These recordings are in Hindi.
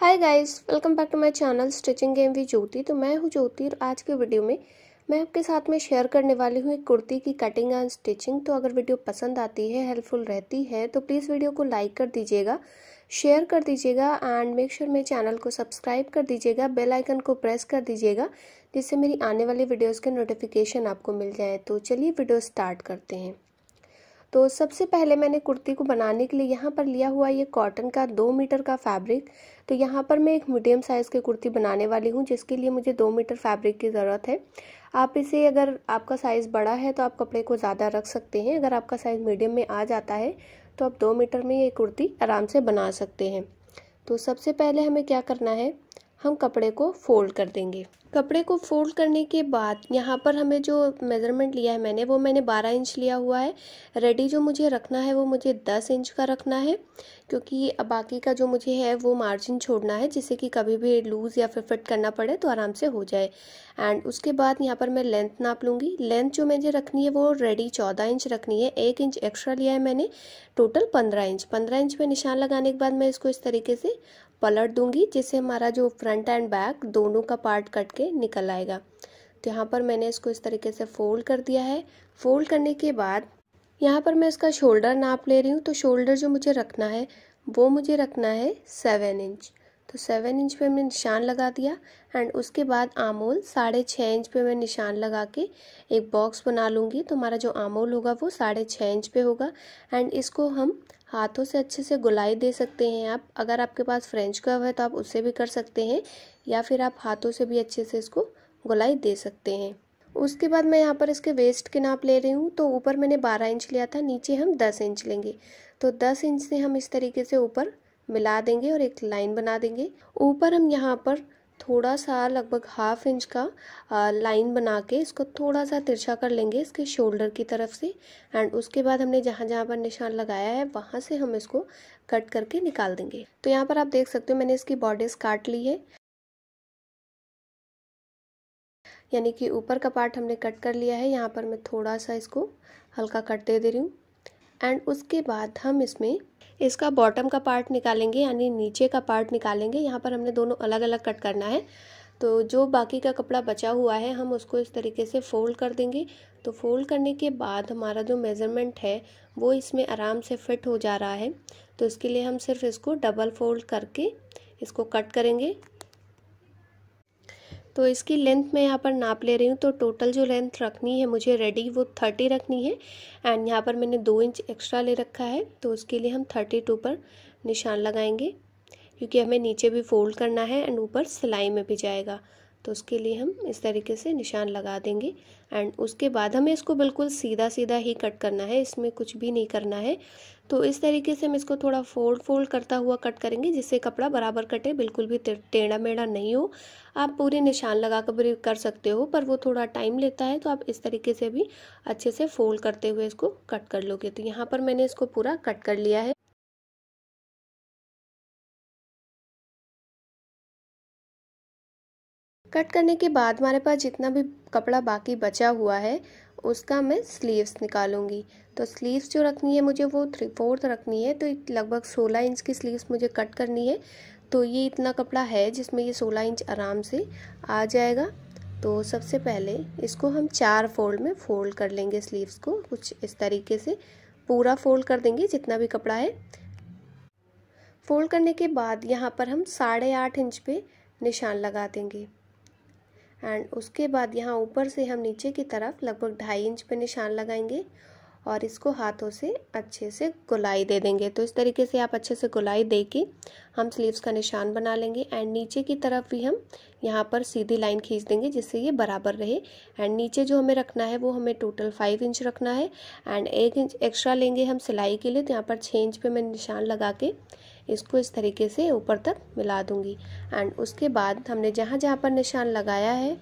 hi guys welcome back to my channel stitching game V Jyoti तो मैं हूँ ज्योति और आज के वीडियो में मैं आपके साथ में शेयर करने वाली हूँ एक कुर्ती की कटिंग एंड स्टिचिंग तो अगर वीडियो पसंद आती है हेल्पफुल रहती है तो प्लीज़ वीडियो को लाइक कर दीजिएगा शेयर कर दीजिएगा एंड मेक श्योर मेरे चैनल को सब्सक्राइब कर दीजिएगा बेल आइकन को प्रेस कर दीजिएगा जिससे मेरी आने वाली वीडियोज़ के नोटिफिकेशन आपको मिल जाए तो चलिए वीडियो स्टार्ट करते हैं तो सबसे पहले मैंने कुर्ती को बनाने के लिए यहाँ पर लिया हुआ ये कॉटन का दो मीटर का फैब्रिक तो यहाँ पर मैं एक मीडियम साइज़ की कुर्ती बनाने वाली हूँ जिसके लिए मुझे दो मीटर फैब्रिक की ज़रूरत है आप इसे अगर आपका साइज़ बड़ा है तो आप कपड़े को ज़्यादा रख सकते हैं अगर आपका साइज़ मीडियम में आ जाता है तो आप दो मीटर में ये कुर्ती आराम से बना सकते हैं तो सबसे पहले हमें क्या करना है हम कपड़े को फोल्ड कर देंगे कपड़े को फोल्ड करने के बाद यहाँ पर हमें जो मेज़रमेंट लिया है मैंने वो मैंने 12 इंच लिया हुआ है रेडी जो मुझे रखना है वो मुझे 10 इंच का रखना है क्योंकि बाकी का जो मुझे है वो मार्जिन छोड़ना है जिससे कि कभी भी लूज़ या फिर फिट करना पड़े तो आराम से हो जाए एंड उसके बाद यहाँ पर मैं लेंथ नाप लूँगी लेंथ जो मुझे रखनी है वो रेडी चौदह इंच रखनी है एक इंच एक्स्ट्रा लिया है मैंने टोटल पंद्रह इंच पंद्रह इंच में निशान लगाने के बाद मैं इसको इस तरीके से पलट दूंगी जिससे हमारा जो फ्रंट एंड बैक दोनों का पार्ट कट के निकल आएगा तो यहाँ पर मैंने इसको इस तरीके से फोल्ड कर दिया है फोल्ड करने के बाद यहाँ पर मैं इसका शोल्डर नाप ले रही हूँ तो शोल्डर जो मुझे रखना है वो मुझे रखना है सेवन इंच तो सेवन इंच पे मैंने निशान लगा दिया एंड उसके बाद आमोल साढ़े छः इंच पे मैं निशान लगा के एक बॉक्स बना लूँगी तो हमारा जो आमोल होगा वो साढ़े छः इंच पे होगा एंड इसको हम हाथों से अच्छे से गुलाई दे सकते हैं आप अगर आपके पास फ्रेंच कर्व है तो आप उससे भी कर सकते हैं या फिर आप हाथों से भी अच्छे से इसको गुलाई दे सकते हैं उसके बाद मैं यहाँ पर इसके वेस्ट के नाप ले रही हूँ तो ऊपर मैंने 12 इंच लिया था नीचे हम 10 इंच लेंगे तो 10 इंच से हम इस तरीके से ऊपर मिला देंगे और एक लाइन बना देंगे ऊपर हम यहाँ पर थोड़ा सा लगभग हाफ इंच का लाइन बना के इसको थोड़ा सा तिरछा कर लेंगे इसके शोल्डर की तरफ से एंड उसके बाद हमने जहाँ जहाँ पर निशान लगाया है वहाँ से हम इसको कट करके निकाल देंगे तो यहाँ पर आप देख सकते हो मैंने इसकी बॉडीज काट ली है यानी कि ऊपर का पार्ट हमने कट कर लिया है यहाँ पर मैं थोड़ा सा इसको हल्का कट दे दे रही हूँ एंड उसके बाद हम इसमें इसका बॉटम का पार्ट निकालेंगे यानी नीचे का पार्ट निकालेंगे यहाँ पर हमने दोनों अलग अलग कट करना है तो जो बाकी का कपड़ा बचा हुआ है हम उसको इस तरीके से फ़ोल्ड कर देंगे तो फ़ोल्ड करने के बाद हमारा जो मेज़रमेंट है वो इसमें आराम से फिट हो जा रहा है तो इसके लिए हम सिर्फ इसको डबल फोल्ड करके इसको कट करेंगे तो इसकी लेंथ मैं यहाँ पर नाप ले रही हूँ तो टोटल जो लेंथ रखनी है मुझे रेडी वो थर्टी रखनी है एंड यहाँ पर मैंने दो इंच एक्स्ट्रा ले रखा है तो उसके लिए हम थर्टी टू पर निशान लगाएंगे क्योंकि हमें नीचे भी फोल्ड करना है एंड ऊपर सिलाई में भी जाएगा तो उसके लिए हम इस तरीके से निशान लगा देंगे एंड उसके बाद हमें इसको बिल्कुल सीधा सीधा ही कट करना है इसमें कुछ भी नहीं करना है तो इस तरीके से हम इसको थोड़ा फोल्ड फोल्ड करता हुआ कट करेंगे जिससे कपड़ा बराबर कटे बिल्कुल भी टेढ़ा मेढ़ा नहीं हो आप पूरे निशान लगा कर भी कर सकते हो पर वो थोड़ा टाइम लेता है तो आप इस तरीके से भी अच्छे से फोल्ड करते हुए इसको कट कर लोगे तो यहाँ पर मैंने इसको पूरा कट कर लिया है कट करने के बाद हमारे पास जितना भी कपड़ा बाकी बचा हुआ है उसका मैं स्लीव्स निकालूंगी तो स्लीव्स जो रखनी है मुझे वो थ्री फोर्थ रखनी है तो लगभग सोलह इंच की स्लीव्स मुझे कट करनी है तो ये इतना कपड़ा है जिसमें ये सोलह इंच आराम से आ जाएगा तो सबसे पहले इसको हम चार फोल्ड में फोल्ड कर लेंगे स्लीव्स को कुछ इस तरीके से पूरा फोल्ड कर देंगे जितना भी कपड़ा है फोल्ड करने के बाद यहाँ पर हम साढ़े आठ इंच पे निशान लगा देंगे एंड उसके बाद यहाँ ऊपर से हम नीचे की तरफ लगभग ढाई इंच पे निशान लगाएंगे और इसको हाथों से अच्छे से गुलाई दे देंगे तो इस तरीके से आप अच्छे से गुलाई दे के हम स्लीव्स का निशान बना लेंगे एंड नीचे की तरफ भी हम यहाँ पर सीधी लाइन खींच देंगे जिससे ये बराबर रहे एंड नीचे जो हमें रखना है वो हमें टोटल फाइव इंच रखना है एंड एक इंच एक्स्ट्रा लेंगे हम सिलाई के लिए तो यहाँ पर छः इंच पर मैं निशान लगा के इसको इस तरीके से ऊपर तक मिला दूंगी एंड उसके बाद हमने जहाँ जहाँ पर निशान लगाया है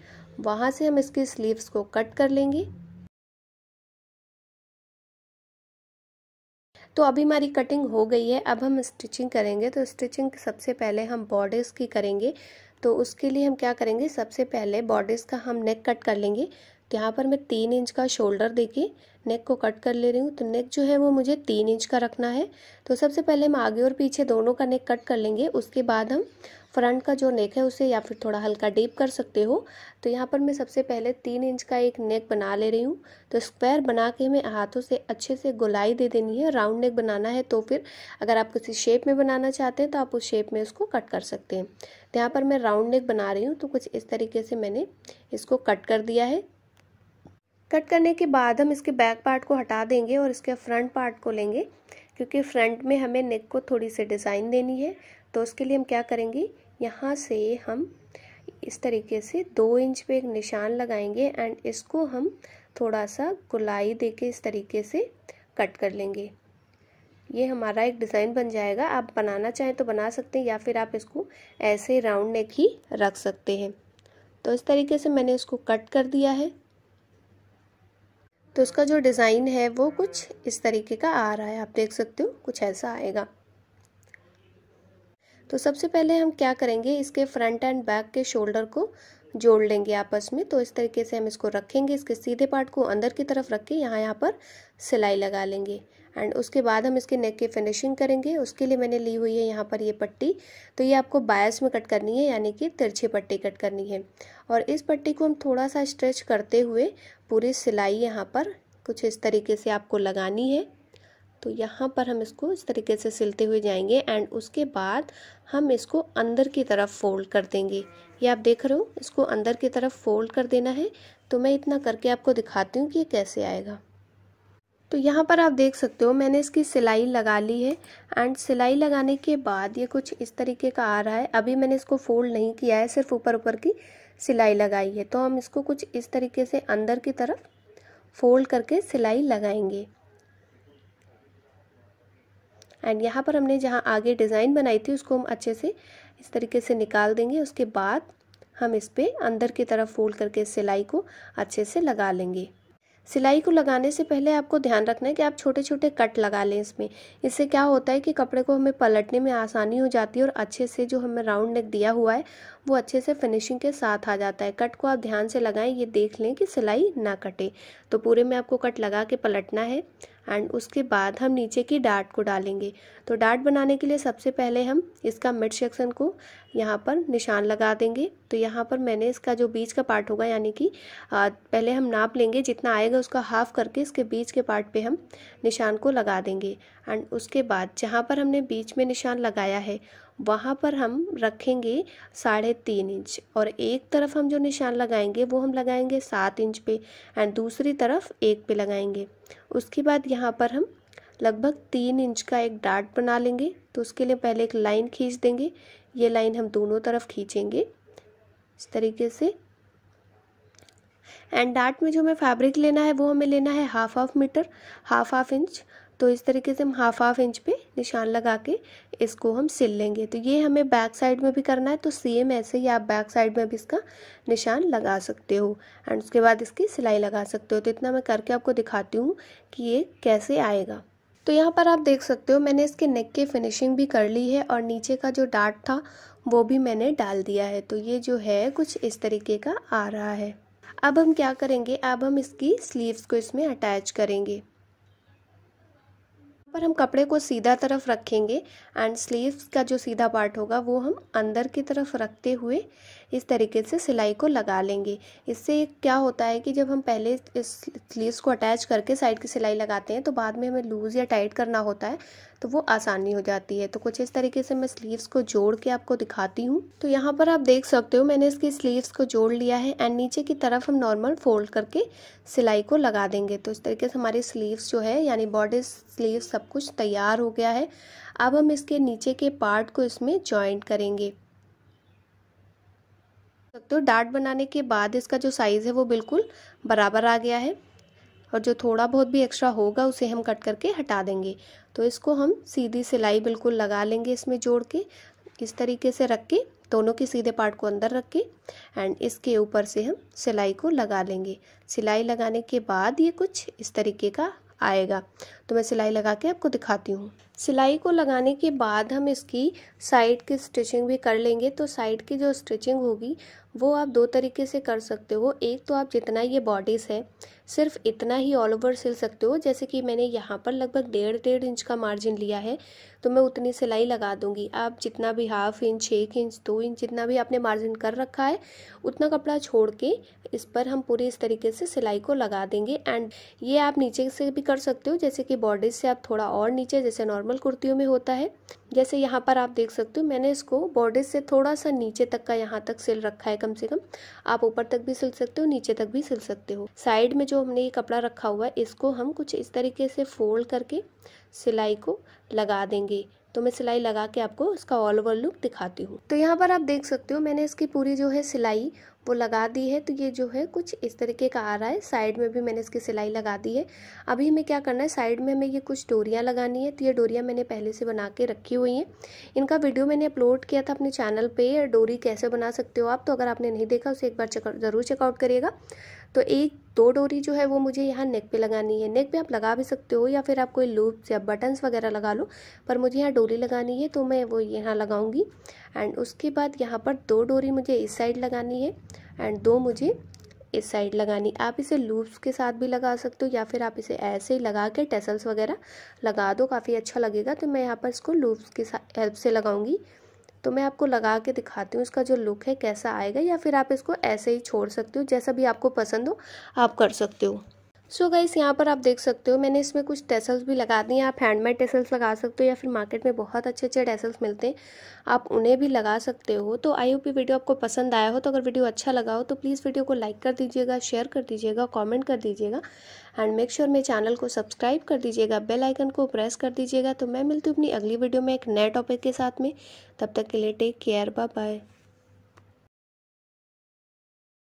वहाँ से हम इसके स्लीव्स को कट कर लेंगे तो अभी हमारी कटिंग हो गई है अब हम स्टिचिंग करेंगे तो स्टिचिंग सबसे पहले हम बॉर्डर्स की करेंगे तो उसके लिए हम क्या करेंगे सबसे पहले बॉर्डर्स का हम नेक कट कर लेंगे तो यहाँ पर मैं तीन इंच का शोल्डर देके नेक को कट कर ले रही हूँ तो नेक जो है वो मुझे तीन इंच का रखना है तो सबसे पहले हम आगे और पीछे दोनों का नेक कट कर लेंगे उसके बाद हम फ्रंट का जो नेक है उसे या फिर थोड़ा हल्का डीप कर सकते हो तो यहाँ पर मैं सबसे पहले तीन इंच का एक नेक बना ले रही हूँ तो स्क्वायर बना के हमें हाथों से अच्छे से गोलाई दे देनी है राउंड नेक बनाना है तो फिर अगर आप किसी शेप में बनाना चाहते हैं तो आप उस शेप में उसको कट कर सकते हैं तो यहाँ पर मैं राउंड नेक बना रही हूँ तो कुछ इस तरीके से मैंने इसको कट कर दिया है कट करने के बाद हम इसके बैक पार्ट को हटा देंगे और इसके फ्रंट पार्ट को लेंगे क्योंकि फ्रंट में हमें नेक को थोड़ी सी डिज़ाइन देनी है तो उसके लिए हम क्या करेंगे यहाँ से हम इस तरीके से दो इंच पे एक निशान लगाएंगे एंड इसको हम थोड़ा सा गुलाई देके इस तरीके से कट कर लेंगे ये हमारा एक डिज़ाइन बन जाएगा आप बनाना चाहें तो बना सकते हैं या फिर आप इसको ऐसे राउंड नेक ही रख सकते हैं तो इस तरीके से मैंने इसको कट कर दिया है तो उसका जो डिज़ाइन है वो कुछ इस तरीके का आ रहा है आप देख सकते हो कुछ ऐसा आएगा तो सबसे पहले हम क्या करेंगे इसके फ्रंट एंड बैक के शोल्डर को जोड़ लेंगे आपस में तो इस तरीके से हम इसको रखेंगे इसके सीधे पार्ट को अंदर की तरफ रख के यहाँ यहाँ पर सिलाई लगा लेंगे एंड उसके बाद हम इसके नेक की फिनिशिंग करेंगे उसके लिए मैंने ली हुई है यहाँ पर ये पट्टी तो ये आपको बायस में कट करनी है यानी कि तिरछी पट्टी कट करनी है और इस पट्टी को हम थोड़ा सा स्ट्रेच करते हुए पूरी सिलाई यहाँ पर कुछ इस तरीके से आपको लगानी है तो यहाँ पर हम इसको इस तरीके से सिलते हुए जाएंगे एंड उसके बाद हम इसको अंदर की तरफ फोल्ड कर देंगे ये आप देख रहे हो इसको अंदर की तरफ फोल्ड कर देना है तो मैं इतना करके आपको दिखाती हूँ कि ये कैसे आएगा तो यहाँ पर आप देख सकते हो मैंने इसकी सिलाई लगा ली है एंड सिलाई लगाने के बाद ये कुछ इस तरीके का आ रहा है अभी मैंने इसको फोल्ड नहीं किया है सिर्फ ऊपर ऊपर की सिलाई लगाई है तो हम इसको कुछ इस तरीके से अंदर की तरफ फोल्ड करके सिलाई लगाएंगे एंड यहाँ पर हमने जहाँ आगे डिज़ाइन बनाई थी उसको हम अच्छे से इस तरीके से निकाल देंगे उसके बाद हम इस पर अंदर की तरफ फोल्ड करके सिलाई को अच्छे से लगा लेंगे सिलाई को लगाने से पहले आपको ध्यान रखना है कि आप छोटे छोटे कट लगा लें इसमें इससे क्या होता है कि कपड़े को हमें पलटने में आसानी हो जाती है और अच्छे से जो हमें राउंड नेक दिया हुआ है वो अच्छे से फिनिशिंग के साथ आ जाता है कट को आप ध्यान से लगाएं ये देख लें कि सिलाई ना कटे तो पूरे में आपको कट लगा के पलटना है एंड उसके बाद हम नीचे की डार्ट को डालेंगे तो डार्ट बनाने के लिए सबसे पहले हम इसका मिड सेक्शन को यहाँ पर निशान लगा देंगे तो यहाँ पर मैंने इसका जो बीच का पार्ट होगा यानी कि पहले हम नाप लेंगे जितना आएगा उसका हाफ करके इसके बीच के पार्ट पे हम निशान को लगा देंगे एंड उसके बाद जहाँ पर हमने बीच में निशान लगाया है वहाँ पर हम रखेंगे साढ़े तीन इंच और एक तरफ हम जो निशान लगाएंगे वो हम लगाएंगे सात इंच पे एंड दूसरी तरफ एक पे लगाएंगे उसके बाद यहाँ पर हम लगभग तीन इंच का एक डार्ट बना लेंगे तो उसके लिए पहले एक लाइन खींच देंगे ये लाइन हम दोनों तरफ खींचेंगे इस तरीके से एंड डार्ट में जो हमें फैब्रिक लेना है वो हमें लेना है half half metre half half inch तो इस तरीके से हम हाफ हाफ इंच पे निशान लगा के इसको हम सिल लेंगे तो ये हमें बैक साइड में भी करना है तो सेम ऐसे ही आप बैक साइड में भी इसका निशान लगा सकते हो एंड उसके बाद इसकी सिलाई लगा सकते हो तो इतना मैं करके आपको दिखाती हूँ कि ये कैसे आएगा तो यहाँ पर आप देख सकते हो मैंने इसके नेक की फिनिशिंग भी कर ली है और नीचे का जो डार्ट था वो भी मैंने डाल दिया है तो ये जो है कुछ इस तरीके का आ रहा है अब हम क्या करेंगे अब हम इसकी स्लीव्स को इसमें अटैच करेंगे पर हम कपड़े को सीधा तरफ रखेंगे एंड स्लीव्स का जो सीधा पार्ट होगा वो हम अंदर की तरफ रखते हुए इस तरीके से सिलाई को लगा लेंगे इससे क्या होता है कि जब हम पहले इस स्लीव्स को अटैच करके साइड की सिलाई लगाते हैं तो बाद में हमें लूज़ या टाइट करना होता है तो वो आसानी हो जाती है तो कुछ इस तरीके से मैं स्लीव्स को जोड़ के आपको दिखाती हूँ तो यहाँ पर आप देख सकते हो मैंने इसकी स्लीव्स को जोड़ लिया है एंड नीचे की तरफ हम नॉर्मल फोल्ड करके सिलाई को लगा देंगे तो इस तरीके से हमारी स्लीव्स जो है यानी बॉडी स्लीव सब कुछ तैयार हो गया है अब हम इसके नीचे के पार्ट को इसमें जॉइंट करेंगे सकते हो डार्ट बनाने के बाद इसका जो साइज़ है वो बिल्कुल बराबर आ गया है और जो थोड़ा बहुत भी एक्स्ट्रा होगा उसे हम कट करके हटा देंगे तो इसको हम सीधी सिलाई बिल्कुल लगा लेंगे इसमें जोड़ के इस तरीके से रख के दोनों के सीधे पार्ट को अंदर रख के एंड इसके ऊपर से हम सिलाई को लगा लेंगे सिलाई लगाने के बाद ये कुछ इस तरीके का आएगा तो मैं सिलाई लगा के आपको दिखाती हूँ सिलाई को लगाने के बाद हम इसकी साइड की स्टिचिंग भी कर लेंगे तो साइड की जो स्टिचिंग होगी वो आप दो तरीके से कर सकते हो एक तो आप जितना ये बॉडीज़ है सिर्फ इतना ही ऑल ओवर सिल सकते हो जैसे कि मैंने यहाँ पर लगभग डेढ़ डेढ़ इंच का मार्जिन लिया है तो मैं उतनी सिलाई लगा दूंगी आप जितना भी हाफ इंच एक इंच दो इंच जितना भी आपने मार्जिन कर रखा है उतना कपड़ा छोड़ के इस पर हम पूरी इस तरीके से सिलाई को लगा देंगे एंड ये आप नीचे से भी कर सकते हो जैसे कि की बॉर्डर से आप थोड़ा और नीचे जैसे नॉर्मल कुर्तियों में होता है जैसे यहाँ पर आप देख सकते हो मैंने इसको बॉर्डर से थोड़ा सा नीचे तक का यहाँ तक सिल रखा है कम से कम आप ऊपर तक भी सिल सकते हो नीचे तक भी सिल सकते हो साइड में जो हमने ये कपड़ा रखा हुआ है इसको हम कुछ इस तरीके से फोल्ड करके सिलाई को लगा देंगे तो मैं सिलाई लगा के आपको इसका ऑल ओवर लुक दिखाती हूँ तो यहाँ पर आप देख सकते हो मैंने इसकी पूरी जो है सिलाई वो लगा दी है तो ये जो है कुछ इस तरीके का आ रहा है साइड में भी मैंने इसकी सिलाई लगा दी है अभी हमें क्या करना है साइड में हमें ये कुछ डोरियाँ लगानी है तो ये डोरियाँ मैंने पहले से बना के रखी हुई हैं इनका वीडियो मैंने अपलोड किया था अपने चैनल पर डोरी कैसे बना सकते हो आप तो अगर आपने नहीं देखा उसे एक बार ज़रूर चेकआउट करिएगा तो एक दो डोरी जो है वो मुझे यहाँ नेक पे लगानी है नेक पे आप लगा भी सकते हो या फिर आप कोई लूप्स या बटन्स वगैरह लगा लो पर मुझे यहाँ डोरी लगानी है तो मैं वो यहाँ लगाऊंगी एंड उसके बाद यहाँ पर दो डोरी मुझे इस साइड लगानी है एंड दो मुझे इस साइड लगानी आप इसे लूप्स के साथ भी लगा सकते हो या फिर आप इसे ऐसे ही लगा के टेसल्स वगैरह लगा दो काफ़ी अच्छा लगेगा तो मैं यहाँ पर इसको लूप्स के हेल्प से लगाऊँगी तो मैं आपको लगा के दिखाती हूँ इसका जो लुक है कैसा आएगा या फिर आप इसको ऐसे ही छोड़ सकते हो जैसा भी आपको पसंद हो आप कर सकते हो सो so गाइस यहाँ पर आप देख सकते हो मैंने इसमें कुछ टेसल्स भी लगा दिए आप हैंडमेड टेसल्स लगा सकते हो या फिर मार्केट में बहुत अच्छे अच्छे टेसल्स मिलते हैं आप उन्हें भी लगा सकते हो तो आई होप ये वीडियो आपको पसंद आया हो तो अगर वीडियो अच्छा लगा हो तो प्लीज़ वीडियो को लाइक कर दीजिएगा शेयर कर दीजिएगा कॉमेंट कर दीजिएगा एंड मेक श्योर मेरे चैनल को सब्सक्राइब कर दीजिएगा बेल आइकन को प्रेस कर दीजिएगा तो मैं मिलती हूँ अपनी अगली वीडियो में एक नए टॉपिक के साथ में तब तक के लिए टेक केयर बाय बाय